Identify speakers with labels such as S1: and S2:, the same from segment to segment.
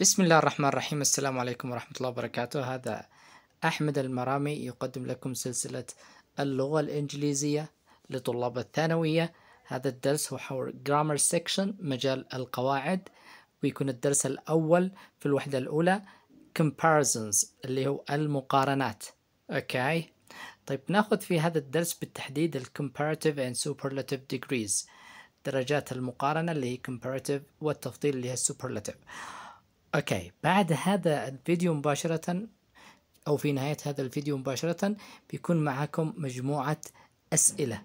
S1: بسم الله الرحمن الرحيم السلام عليكم ورحمة الله وبركاته هذا أحمد المرامي يقدم لكم سلسلة اللغة الإنجليزية لطلاب الثانوية هذا الدرس هو حول Grammar Section مجال القواعد ويكون الدرس الأول في الوحدة الأولى Comparisons اللي هو المقارنات أوكي طيب ناخذ في هذا الدرس بالتحديد Comparative and Superlative Degrees درجات المقارنة اللي هي Comparative والتفضيل اللي هي Superlative اوكي بعد هذا الفيديو مباشرة او في نهاية هذا الفيديو مباشرة بيكون معكم مجموعة اسئلة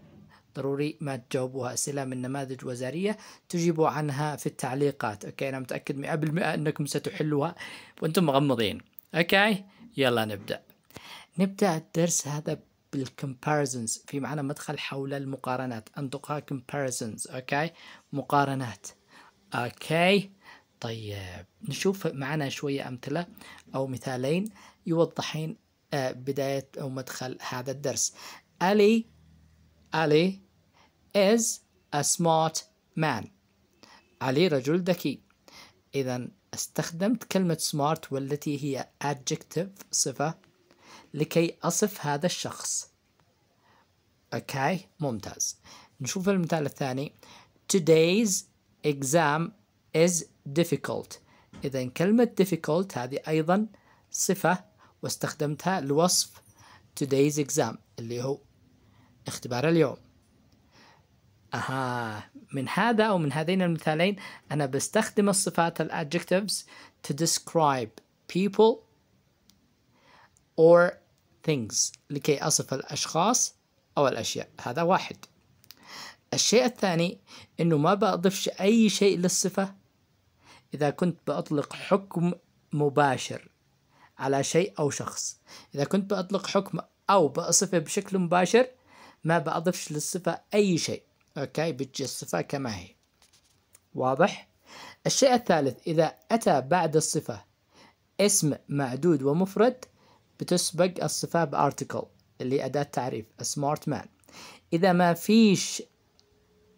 S1: ضروري ما تجاوبوها اسئلة من نماذج وزارية تجيبوا عنها في التعليقات اوكي انا متأكد 100% انكم ستحلوها وانتم مغمضين اوكي يلا نبدأ نبدأ الدرس هذا بالcomparisons في معنى مدخل حول المقارنات أنطقها comparisons أوكي مقارنات أوكي طيب نشوف معنا شوية أمثلة أو مثالين يوضحين آه، بداية أو مدخل هذا الدرس ألي ألي is a smart man علي رجل ذكي إذا استخدمت كلمة smart والتي هي adjective صفة لكي أصف هذا الشخص أوكي ممتاز نشوف المثال الثاني Today's exam is difficult إذا كلمة difficult هذه أيضا صفة واستخدمتها لوصف today's exam اللي هو اختبار اليوم أها من هذا أو من هذين المثالين أنا بستخدم الصفات ال adjectives to describe people or things لكي أصف الأشخاص أو الأشياء هذا واحد الشيء الثاني أنه ما بأضفش أي شيء للصفة إذا كنت بأطلق حكم مباشر على شيء أو شخص إذا كنت بأطلق حكم أو بصفة بشكل مباشر ما بأضفش للصفة أي شيء أوكي بتجي الصفة كما هي واضح؟ الشيء الثالث إذا أتى بعد الصفة اسم معدود ومفرد بتسبق الصفة بارتكل اللي أداة تعريف سمارت مان إذا ما فيش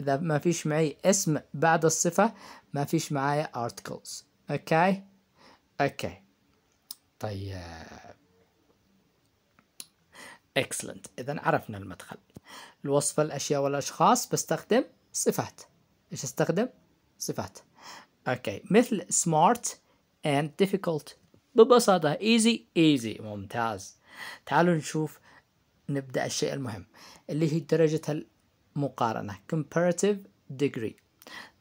S1: إذا ما فيش معي اسم بعد الصفة ما فيش معايا articles أوكي أوكي طيب excellent إذا عرفنا المدخل الوصفة الأشياء والأشخاص بستخدم صفات إيش استخدم؟ صفات أوكي مثل smart and difficult ببساطة easy easy ممتاز تعالوا نشوف نبدأ الشيء المهم اللي هي درجة مقارنة comparative degree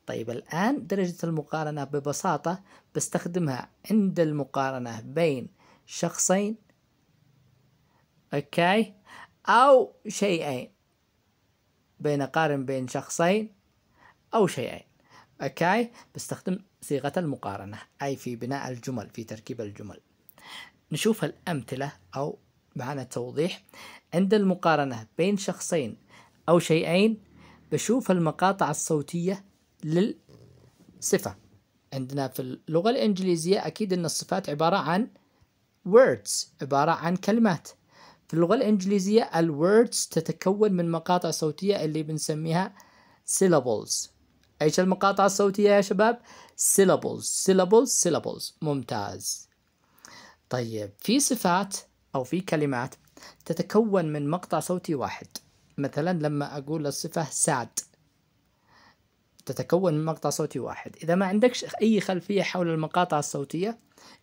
S1: طيب الآن درجة المقارنة ببساطة بستخدمها عند المقارنة بين شخصين أوكي أو شيئين بين أقارن بين شخصين أو شيئين أوكي بستخدم صيغة المقارنة أي في بناء الجمل في تركيب الجمل نشوف الأمثلة أو معنى توضيح عند المقارنة بين شخصين أو شيئين بشوف المقاطع الصوتية للصفة عندنا في اللغة الإنجليزية أكيد أن الصفات عبارة عن words عبارة عن كلمات في اللغة الإنجليزية الwords تتكون من مقاطع صوتية اللي بنسميها syllables ايش المقاطع الصوتية يا شباب؟ syllables syllables syllables ممتاز طيب في صفات أو في كلمات تتكون من مقطع صوتي واحد مثلا لما أقول الصفة سعد تتكون من مقطع صوتي واحد إذا ما عندكش أي خلفية حول المقاطع الصوتية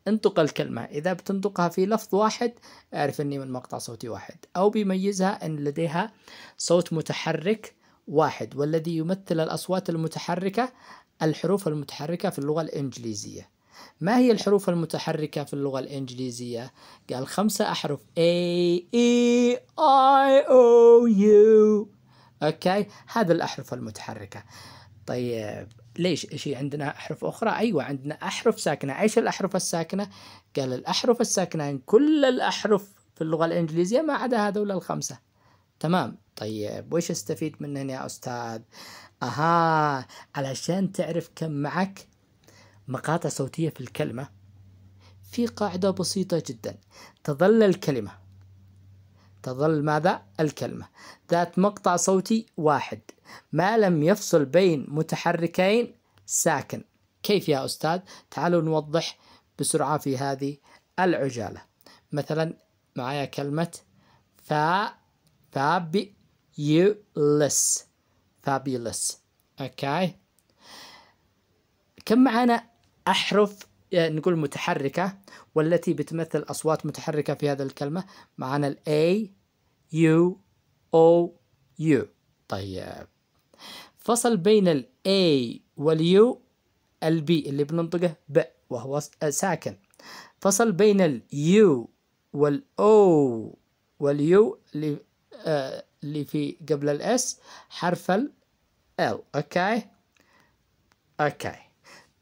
S1: انطق الكلمة إذا بتنطقها في لفظ واحد اعرف أني من مقطع صوتي واحد أو بيميزها أن لديها صوت متحرك واحد والذي يمثل الأصوات المتحركة الحروف المتحركة في اللغة الإنجليزية ما هي الحروف المتحركة في اللغة الإنجليزية؟ قال خمسة أحرف A E I O U أوكي هذا الأحرف المتحركة طيب ليش شيء عندنا أحرف أخرى أيوة عندنا أحرف ساكنة إيش الأحرف الساكنة؟ قال الأحرف الساكنة كل الأحرف في اللغة الإنجليزية ما عدا هذول الخمسة تمام طيب وش استفيد من هنا يا أستاذ؟ أها علشان تعرف كم معك مقاطع صوتية في الكلمة في قاعدة بسيطة جدا تظل الكلمة تظل ماذا؟ الكلمة ذات مقطع صوتي واحد ما لم يفصل بين متحركين ساكن كيف يا أستاذ؟ تعالوا نوضح بسرعة في هذه العجالة مثلا معايا كلمة فا fabulous فابيلس اوكي كم معانا أحرف آه، نقول متحركة والتي بتمثل أصوات متحركة في هذا الكلمة معنا ال A U O U طيب فصل بين ال A وال U البي اللي بننطقه ب وهو آه، ساكن فصل بين اليو والاو واليو اللي U آه، اللي في قبل الاس حرف ال اوكي اوكي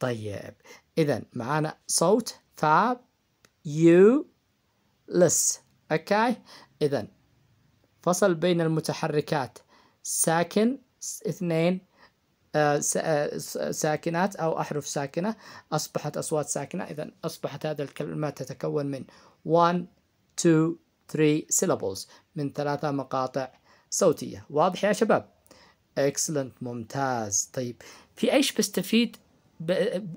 S1: طيب إذا معانا صوت يو لس أوكي إذا فصل بين المتحركات ساكن اثنين آه، آه، ساكنات أو أحرف ساكنة أصبحت أصوات ساكنة إذا أصبحت هذه الكلمات تتكون من 1 2 3 syllables من ثلاثة مقاطع صوتية واضح يا شباب excellent ممتاز طيب في ايش بستفيد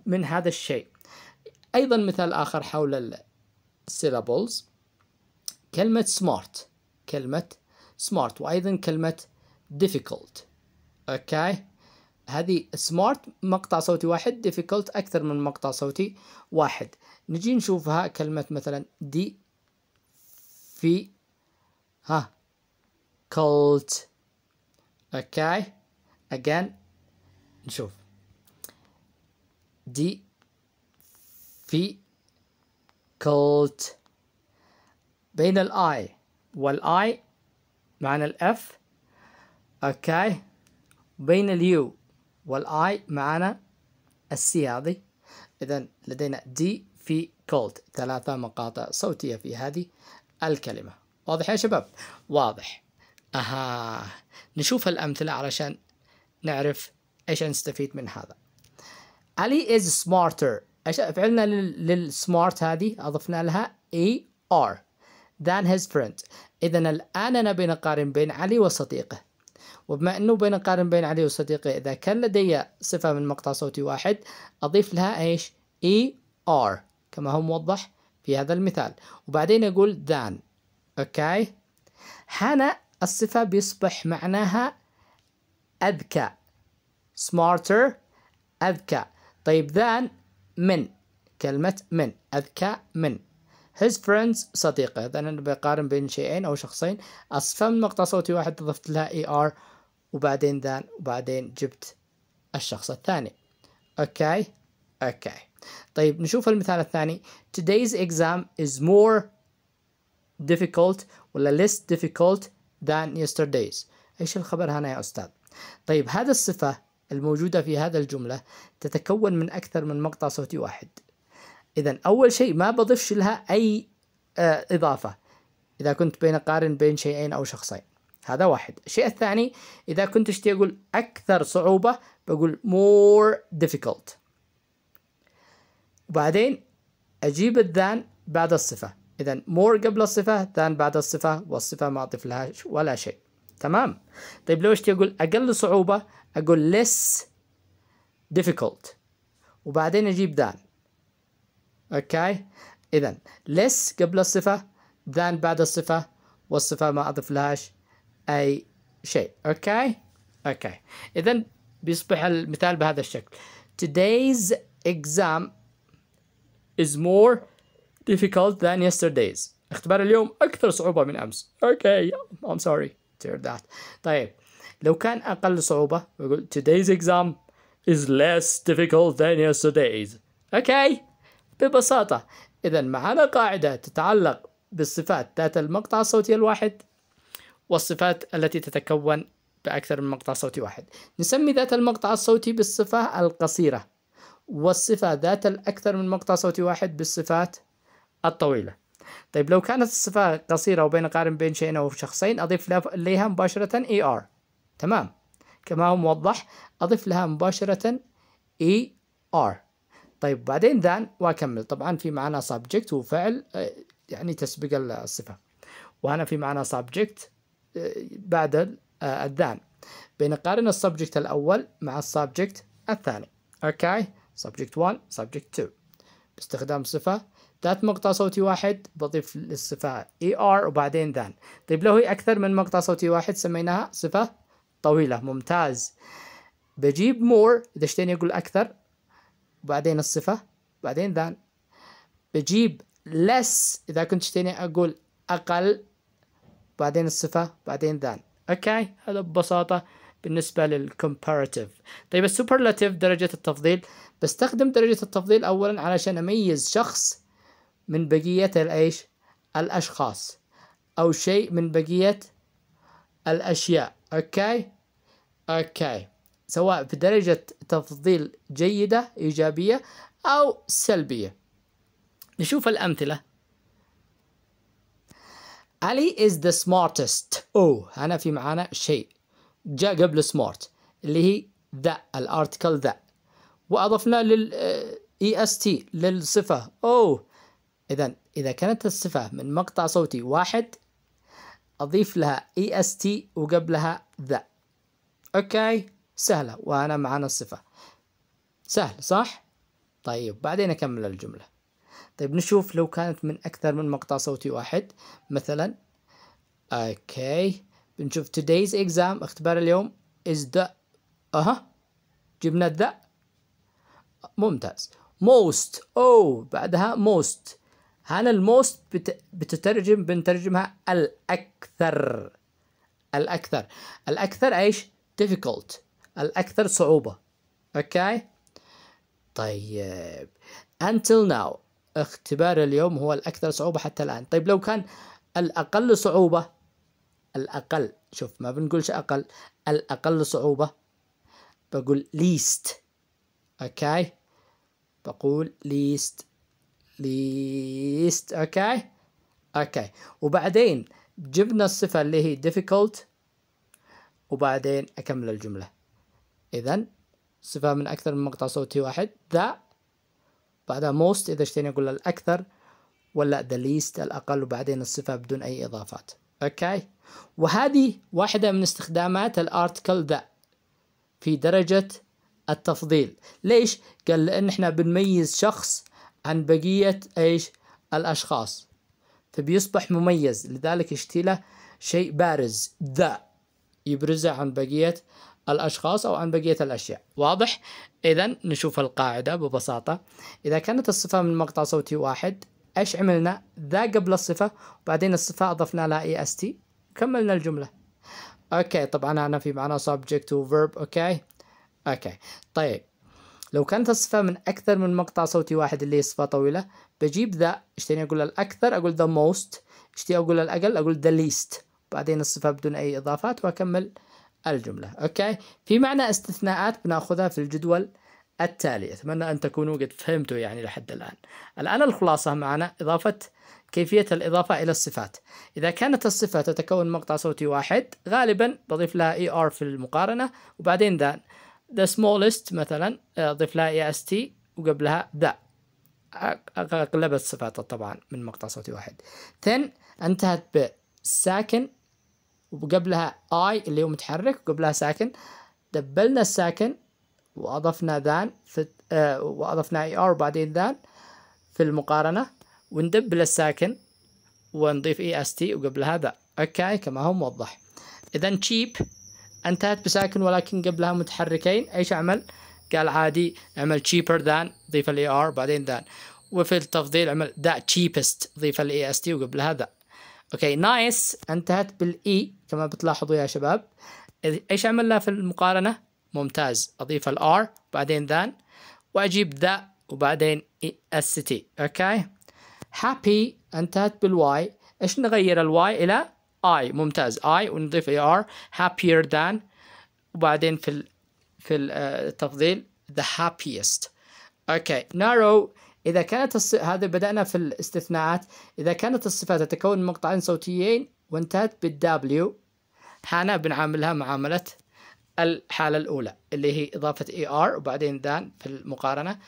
S1: من هذا الشيء ايضا مثال اخر حول السيلابلز كلمه سمارت كلمه سمارت وايضا كلمه difficult اوكي هذه سمارت مقطع صوتي واحد difficult اكثر من مقطع صوتي واحد نجي نشوفها كلمه مثلا دي في ها cult اوكي again نشوف difficult بين الاي والاي معنى الاف اوكي بين اليو والاي معنى السي هذه اذا لدينا دي في كولد ثلاثة مقاطع صوتية في هذه الكلمة واضح يا شباب واضح اها نشوف الامثلة علشان نعرف ايش نستفيد من هذا علي از سمارتر فعلنا للسمارت هذه أضفنا لها اي ار than his friend إذا الآن أنا بنقارن بين علي وصديقه وبما أنه بنقارن بين علي وصديقه إذا كان لدي صفة من مقطع صوتي واحد أضيف لها إيش اي ار كما هو موضح في هذا المثال وبعدين أقول than أوكي هنا الصفة بيصبح معناها أذكى smarter أذكى طيب ذان من كلمة من أذكى من his friends صديقه إذا أنا بقارن بين شيئين أو شخصين أصفى من مقطع صوتي واحد ضفت لها اي e ار وبعدين ذان وبعدين جبت الشخص الثاني أوكي أوكي طيب نشوف المثال الثاني today's exam is more difficult ولا less difficult than yesterday's ايش الخبر هنا يا استاذ طيب هذا الصفه الموجودة في هذا الجملة تتكون من أكثر من مقطع صوتي واحد إذا أول شيء ما بضيفش لها أي آه، إضافة إذا كنت بين قارن بين شيئين أو شخصين هذا واحد الشيء الثاني إذا كنت اشتي أقول أكثر صعوبة بقول more difficult وبعدين أجيب الذان بعد الصفة إذا more قبل الصفة ذان بعد الصفة والصفة ما أضيف لها ولا شيء تمام طيب لو اشتي اقول اقل صعوبه اقول less difficult وبعدين اجيب than اوكي اذا less قبل الصفه than بعد الصفه والصفه ما اضف لهاش اي شيء اوكي اوكي اذا بيصبح المثال بهذا الشكل today's exam is more difficult than yesterday's اختبار اليوم اكثر صعوبه من امس اوكي okay, I'm sorry tear that طيب لو كان أقل صعوبة بقول today's exam is less difficult than yesterday's أوكي ببساطة إذا معنا قاعدة تتعلق بالصفات ذات المقطع الصوتي الواحد والصفات التي تتكون بأكثر من مقطع صوتي واحد نسمي ذات المقطع الصوتي بالصفة القصيرة والصفة ذات الأكثر من مقطع صوتي واحد بالصفات الطويلة طيب لو كانت الصفة قصيرة وبين قارن بين شيئين أو شخصين أضيف لها مباشرة ER تمام كما هو موضح أضيف لها مباشرة ER طيب بعدين ذان وأكمل طبعا في معنا subject وفعل آه، يعني تسبق الصفة وهنا في معنا subject آه، بعد الذان آه، بين قارن السبجكت الأول مع السبجكت الثاني أوكي okay. subject 1 subject 2 باستخدام صفة ذات مقطع صوتي واحد بضيف للصفة er وبعدين ذان طيب لو هي أكثر من مقطع صوتي واحد سميناها صفة طويلة ممتاز بجيب more إذا اشتيني أقول أكثر وبعدين الصفة بعدين ذان بجيب less إذا كنت اشتيني أقول أقل بعدين الصفة بعدين ذان أوكي هذا ببساطة بالنسبة للcomparative طيب السوبرلاتيف درجة التفضيل بستخدم درجة التفضيل أولا علشان أميز شخص من بقية الإيش الأشخاص أو شيء من بقية الأشياء أوكي أوكي سواء بدرجة تفضيل جيدة إيجابية أو سلبية نشوف الأمثلة علي is the smartest أوه هنا في معانا شيء جاء قبل smart اللي هي ذا الارتكل ذا وأضفنا لل اس آه، تي e للصفة أوه إذا إذا كانت الصفة من مقطع صوتي واحد أضيف لها est وقبلها ذا أوكي سهلة وأنا معنا الصفة سهل صح؟ طيب بعدين أكمل الجملة طيب نشوف لو كانت من أكثر من مقطع صوتي واحد مثلا أوكي بنشوف today's exam اختبار اليوم is the أها جبنا ذا ممتاز most أو بعدها most هنا الموست بت... بتترجم بنترجمها الأكثر الأكثر الأكثر إيش؟ difficult الأكثر صعوبة أوكي؟ طيب until now اختبار اليوم هو الأكثر صعوبة حتى الآن طيب لو كان الأقل صعوبة الأقل شوف ما بنقولش أقل الأقل صعوبة بقول least أوكي؟ بقول least least اوكي اوكي وبعدين جبنا الصفة اللي هي difficult وبعدين أكمل الجملة إذا صفة من أكثر من مقطع صوتي واحد ذا بعدها most إذا اشتيني أقول الأكثر ولا the least الأقل وبعدين الصفة بدون أي إضافات أوكي وهذه واحدة من استخدامات الارتكل ذا في درجة التفضيل ليش؟ قال لأن احنا بنميز شخص عن بقية إيش الأشخاص فبيصبح مميز لذلك اشتي له شيء بارز ذا يبرزه عن بقية الأشخاص أو عن بقية الأشياء واضح؟ إذا نشوف القاعدة ببساطة إذا كانت الصفة من مقطع صوتي واحد إيش عملنا؟ ذا قبل الصفة وبعدين الصفة أضفنا لها إي إس تي كملنا الجملة أوكي طبعا أنا في معنا subject و verb أوكي؟ أوكي طيب لو كانت الصفة من أكثر من مقطع صوتي واحد اللي هي صفة طويلة بجيب ذا اشتني أقول الأكثر أقول the most اشتي أقول الأقل أقول the least بعدين الصفة بدون أي إضافات وأكمل الجملة أوكي في معنى استثناءات بناخذها في الجدول التالي أتمنى أن تكونوا قد فهمتوا يعني لحد الآن الآن الخلاصة معنا إضافة كيفية الإضافة إلى الصفات إذا كانت الصفة تتكون مقطع صوتي واحد غالبا بضيف لها ER في المقارنة وبعدين ذا ذا سمولست مثلا اضيف آه، لها اي اس تي وقبلها ذا اغلبت صفاته طبعا من مقطع صوتي واحد ثن انتهت بساكن وقبلها اي اللي هو متحرك وقبلها ساكن دبلنا الساكن واضفنا ذان في آه، واضفنا اي ار وبعدين ذان في المقارنه وندبل الساكن ونضيف اي اس تي وقبلها ذا اوكي كما هو موضح اذا تشيب انتهت بساكن ولكن قبلها متحركين ايش اعمل قال عادي اعمل cheaper than ضيف ال ار بعدين than وفي التفضيل اعمل ذا cheapest ضيف الاي اس تي وقبلها ذا اوكي نايس انتهت بالاي e، كما بتلاحظوا يا شباب ايش اعمل لها في المقارنه ممتاز اضيف R بعدين ذان واجيب ذا وبعدين اس تي اوكي هابي انتهت بالواي ايش نغير الواي الى I ممتاز I ونضيف AR happier than وبعدين في ال في آه، التفضيل the happiest okay narrow إذا كانت الص... هذا بدأنا في الاستثناءات إذا كانت الصفة تتكون من مقطعين صوتيين وانتهت W هنا بنعاملها معاملة الحالة الأولى اللي هي إضافة ER وبعدين ذان في المقارنة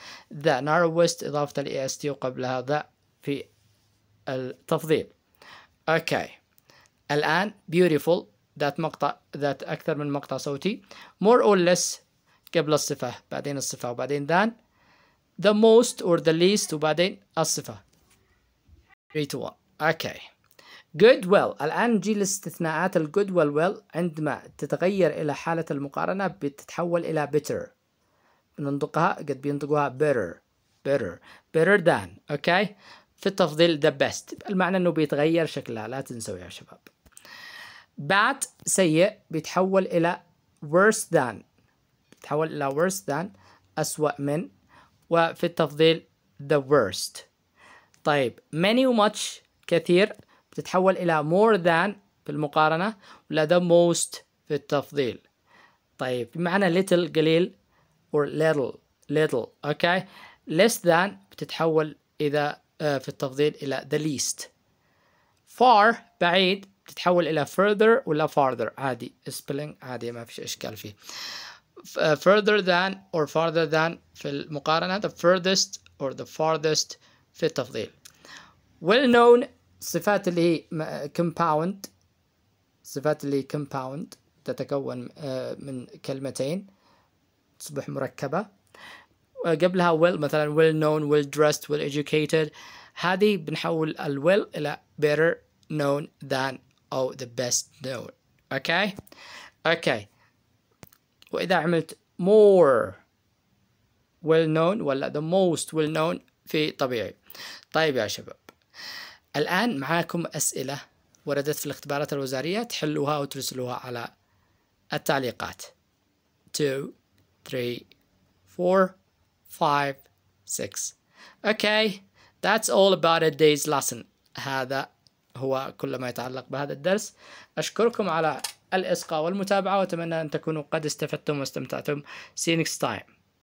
S1: the narrowest إضافة ال AST وقبلها ذا في التفضيل أوكي okay. الآن beautiful ذات مقطع ذات أكثر من مقطع صوتي more or less قبل الصفة بعدين الصفة وبعدين than the most or the least وبعدين الصفة 3 to 1 okay good well الآن نجي لاستثناءات ال good well well عندما تتغير إلى حالة المقارنة بتتحول إلى better بننطقها قد بينطقوها better better better than okay في التفضيل the best المعنى انه بيتغير شكلها لا تنسوا يا شباب bad سيء بيتحول إلى worse than بيتحول إلى worse than أسوأ من وفي التفضيل the worst طيب many much كثير بتتحول إلى more than في المقارنة ولا the most في التفضيل طيب بمعنى little قليل or little little okay less than بتتحول إذا آه، في التفضيل إلى the least far بعيد تتحول الى further ولا farther عادي spelling عادي ما فيش اشكال فيه further than or farther than في المقارنة the furthest or the farthest في التفضيل well known صفات اللي هي compound صفات اللي compound تتكون من كلمتين تصبح مركبة قبلها well مثلا well known well dressed well educated هذه بنحول ال well إلى better known than أو the best known okay okay وإذا عملت more well known ولا the most well known في طبيعي طيب يا شباب الآن معاكم أسئلة وردت في الاختبارات الوزارية تحلوها وترسلوها على التعليقات 2 3 4 5 6 Okay, that's all about a day's lesson. هذا هو كل ما يتعلق بهذا الدرس أشكركم على الإسقاء والمتابعة وأتمنى أن تكونوا قد استفدتم واستمتعتم سينكس تايم